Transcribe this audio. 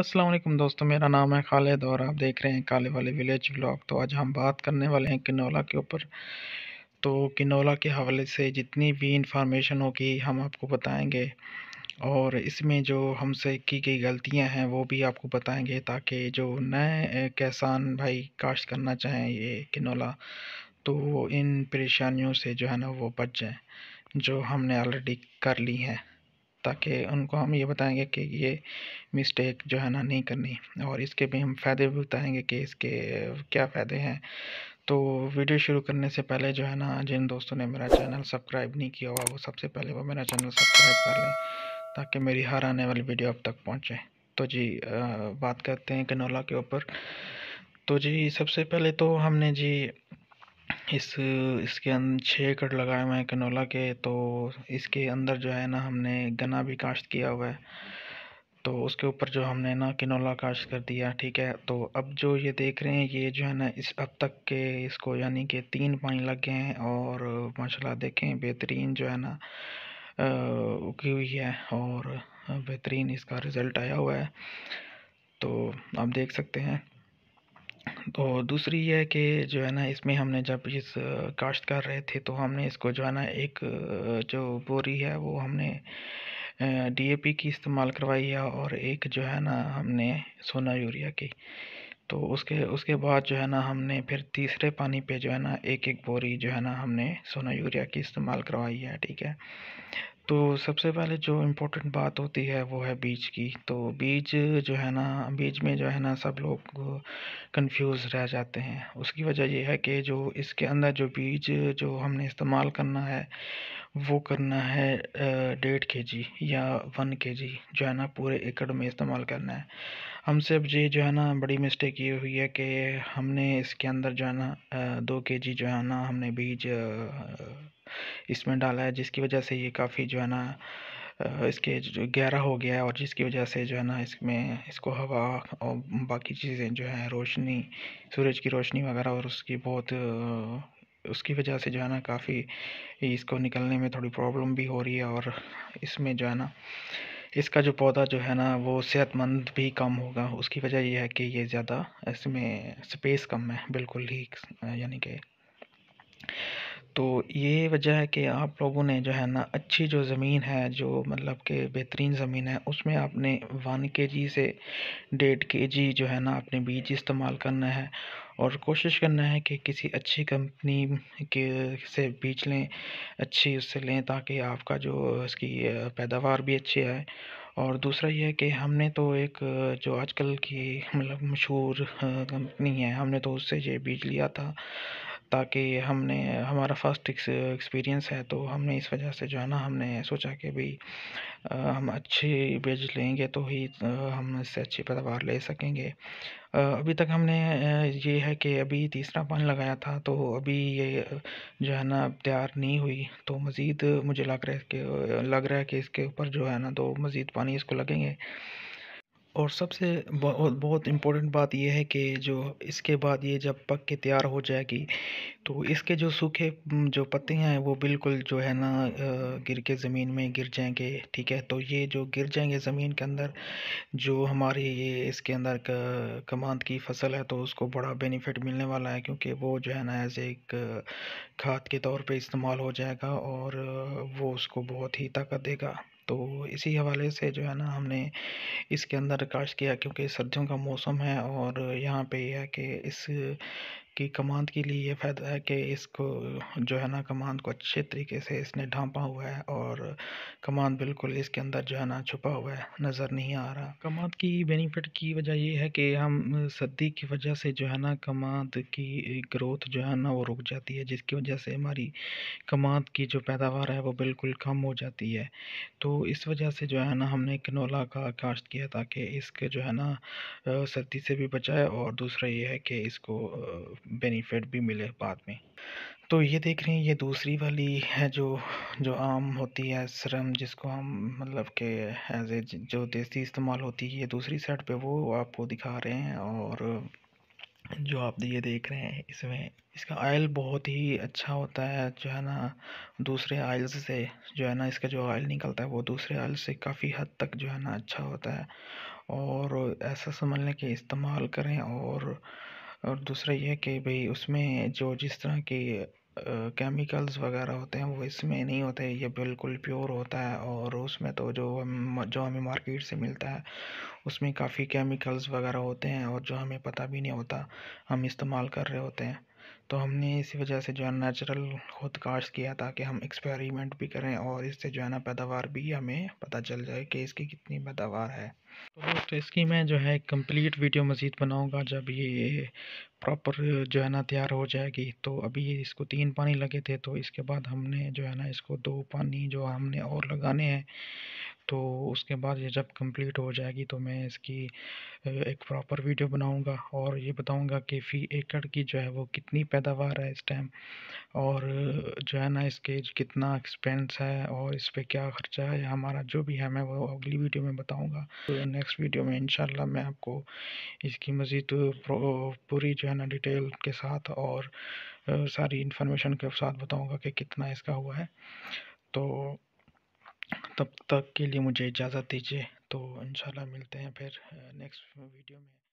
अस्सलाम वालेकुम दोस्तों मेरा नाम है खालिद और आप देख रहे हैं काले वाले विलेज ब्लॉग तो आज हम बात करने वाले हैं किनौला के ऊपर तो किनौला के हवाले से जितनी भी इंफॉर्मेशन होगी हम आपको बताएंगे और इसमें जो हमसे की गई गलतियां हैं वो भी आपको बताएंगे ताकि जो नए किसान भाई काश्त करना चाहें ये किनौला तो इन परेशानियों से जो है ना वो बच जाएँ जो हमने ऑलरेडी कर ली हैं ताकि उनको हम ये बताएंगे कि ये मिस्टेक जो है ना नहीं करनी और इसके भी हम फ़ायदे भी बताएंगे कि इसके क्या फ़ायदे हैं तो वीडियो शुरू करने से पहले जो है ना जिन दोस्तों ने मेरा चैनल सब्सक्राइब नहीं किया हुआ वो सबसे पहले वो मेरा चैनल सब्सक्राइब कर लें ताकि मेरी हर आने वाली वीडियो अब तक पहुँचे तो जी बात करते हैं कनोला के ऊपर तो जी सबसे पहले तो हमने जी इस इसके अन छः एकड़ लगाए हुए हैं कनोला के तो इसके अंदर जो है ना हमने गन्ना भी काश्त किया हुआ है तो उसके ऊपर जो हमने ना किनोला काश्त कर दिया ठीक है तो अब जो ये देख रहे हैं ये जो है ना इस अब तक के इसको यानी कि तीन पानी लग गए हैं और माशाल्लाह देखें बेहतरीन जो है ना उगी हुई है और बेहतरीन इसका रिज़ल्ट आया हुआ है तो आप देख सकते हैं तो दूसरी यह है कि जो है ना इसमें हमने जब इस काश्त कर रहे थे तो हमने इसको जो है ना एक जो बोरी है वो हमने डीएपी की इस्तेमाल करवाई है और एक जो है ना हमने सोना यूरिया की तो उसके उसके बाद जो है ना हमने फिर तीसरे पानी पे जो है ना एक एक बोरी जो है ना हमने सोना यूरिया की इस्तेमाल करवाई है ठीक है तो सबसे पहले जो इम्पोर्टेंट बात होती है वो है बीज की तो बीज जो है ना बीज में जो है ना सब लोग कंफ्यूज रह जाते हैं उसकी वजह ये है कि जो इसके अंदर जो बीज जो हमने इस्तेमाल करना है वो करना है डेढ़ के जी या वन के जी जो है ना पूरे एकड़ में इस्तेमाल करना है हमसे अब ये जो है ना बड़ी मिस्टेक ये हुई है कि हमने इसके अंदर जो है ना दो के जी जो है ना हमने बीज इसमें डाला है जिसकी वजह से ये काफ़ी जो है ना इसके गहरा हो गया है और जिसकी वजह से जो है ना इसमें इसको हवा और बाकी चीज़ें जो है रोशनी सूरज की रोशनी वगैरह और उसकी बहुत उसकी वजह से जो है ना काफ़ी इसको निकलने में थोड़ी प्रॉब्लम भी हो रही है और इसमें जो है ना इसका जो पौधा जो है ना वो सेहतमंद भी कम होगा उसकी वजह यह है कि ये ज़्यादा इसमें स्पेस कम है बिल्कुल ही यानी कि तो ये वजह है कि आप लोगों ने जो है ना अच्छी जो ज़मीन है जो मतलब के बेहतरीन ज़मीन है उसमें आपने वन के जी से डेढ़ के जी जो है ना आपने बीज इस्तेमाल करना है और कोशिश करना है कि किसी अच्छी कंपनी के से बीज लें अच्छी उससे लें ताकि आपका जो इसकी पैदावार भी अच्छी आए और दूसरा यह है कि हमने तो एक जो आजकल की मतलब मशहूर कंपनी है हमने तो उससे ये बीज लिया था ताकि हमने हमारा फर्स्ट एक्सपीरियंस है तो हमने इस वजह से जो है ना हमने सोचा कि भाई हम अच्छी बेज लेंगे तो ही हम इससे अच्छी पैदावार ले सकेंगे अभी तक हमने ये है कि अभी तीसरा पानी लगाया था तो अभी ये जो है ना तैयार नहीं हुई तो मज़ीद मुझे लग रहा है कि लग रहा है कि इसके ऊपर जो है ना तो मज़ीद पानी इसको लगेंगे और सबसे बहुत बहुत इम्पोर्टेंट बात यह है कि जो इसके बाद ये जब पक के तैयार हो जाएगी तो इसके जो सूखे जो पत्ते हैं वो बिल्कुल जो है ना गिर के ज़मीन में गिर जाएंगे ठीक है तो ये जो गिर जाएंगे ज़मीन के अंदर जो हमारी ये इसके अंदर कमांद की फसल है तो उसको बड़ा बेनिफिट मिलने वाला है क्योंकि वो जो है ना एज एक खाद के तौर पर इस्तेमाल हो जाएगा और वो उसको बहुत ही ताकत देगा तो इसी हवाले से जो है ना हमने इसके अंदर रिकॉर्ड किया क्योंकि सर्दियों का मौसम है और यहाँ पे यह है कि इस कि कमांड के लिए ये फ़ायदा है कि इसको जो है ना कमांड को अच्छे तरीके से इसने ढांपा हुआ है और कमांड बिल्कुल इसके अंदर जो है ना छुपा हुआ है नज़र नहीं आ रहा कमांड की बेनिफिट की वजह ये है कि हम सर्दी की वजह से जो है ना कमांड की ग्रोथ जो है ना वो रुक जाती है जिसकी वजह से हमारी कमांड की जो पैदावार है वो बिल्कुल कम हो जाती है तो इस वजह से जो है ना हमने कनोला का काश्त किया ताकि इसके जो है ना सर्दी से भी बचाए और दूसरा ये है कि इसको बेनिफिट भी मिले बाद में तो ये देख रहे हैं ये दूसरी वाली है जो जो आम होती है श्रम जिसको हम मतलब के एज ए जो देसी इस्तेमाल होती है ये दूसरी साइड पे वो आपको दिखा रहे हैं और जो आप ये देख रहे हैं इसमें इसका आयल बहुत ही अच्छा होता है जो है ना दूसरे ऑयल्स से जो है ना इसका जो आयल निकलता है वो दूसरे आयल से काफ़ी हद तक जो है ना अच्छा होता है और ऐसा समझ लें कि इस्तेमाल करें और और दूसरा यह कि भाई उसमें जो जिस तरह की केमिकल्स वगैरह होते हैं वो इसमें नहीं होते ये बिल्कुल प्योर होता है और उसमें तो जो हम जो हमें मार्केट से मिलता है उसमें काफ़ी केमिकल्स वगैरह होते हैं और जो हमें पता भी नहीं होता हम इस्तेमाल कर रहे होते हैं तो हमने इसी वजह से जो है नेचुरल खुद काश्त किया ताकि हम एक्सपेरिमेंट भी करें और इससे जो है ना पैदावार भी हमें पता चल जाए कि इसकी कितनी पैदावार है तो दोस्तों इसकी मैं जो है कंप्लीट वीडियो मज़ीद बनाऊंगा जब ये प्रॉपर जो है ना तैयार हो जाएगी तो अभी इसको तीन पानी लगे थे तो इसके बाद हमने जो है ना इसको दो पानी जो हमने और लगाने हैं तो उसके बाद ये जब कंप्लीट हो जाएगी तो मैं इसकी एक प्रॉपर वीडियो बनाऊँगा और ये बताऊँगा कि फ़ी एकड़ की जो है वो कितनी पैदावार है इस टाइम और जो है ना इसके कितना एक्सपेंस है और इस पर क्या ख़र्चा है हमारा जो भी है मैं वो अगली वीडियो में बताऊँगा तो नेक्स्ट वीडियो में इन मैं आपको इसकी मज़ीद पूरी जो है ना डिटेल के साथ और सारी इन्फॉर्मेशन के साथ बताऊँगा कि कितना इसका हुआ है तो तब तक के लिए मुझे इजाज़त दीजिए तो इंशाल्लाह मिलते हैं फिर नेक्स्ट वीडियो में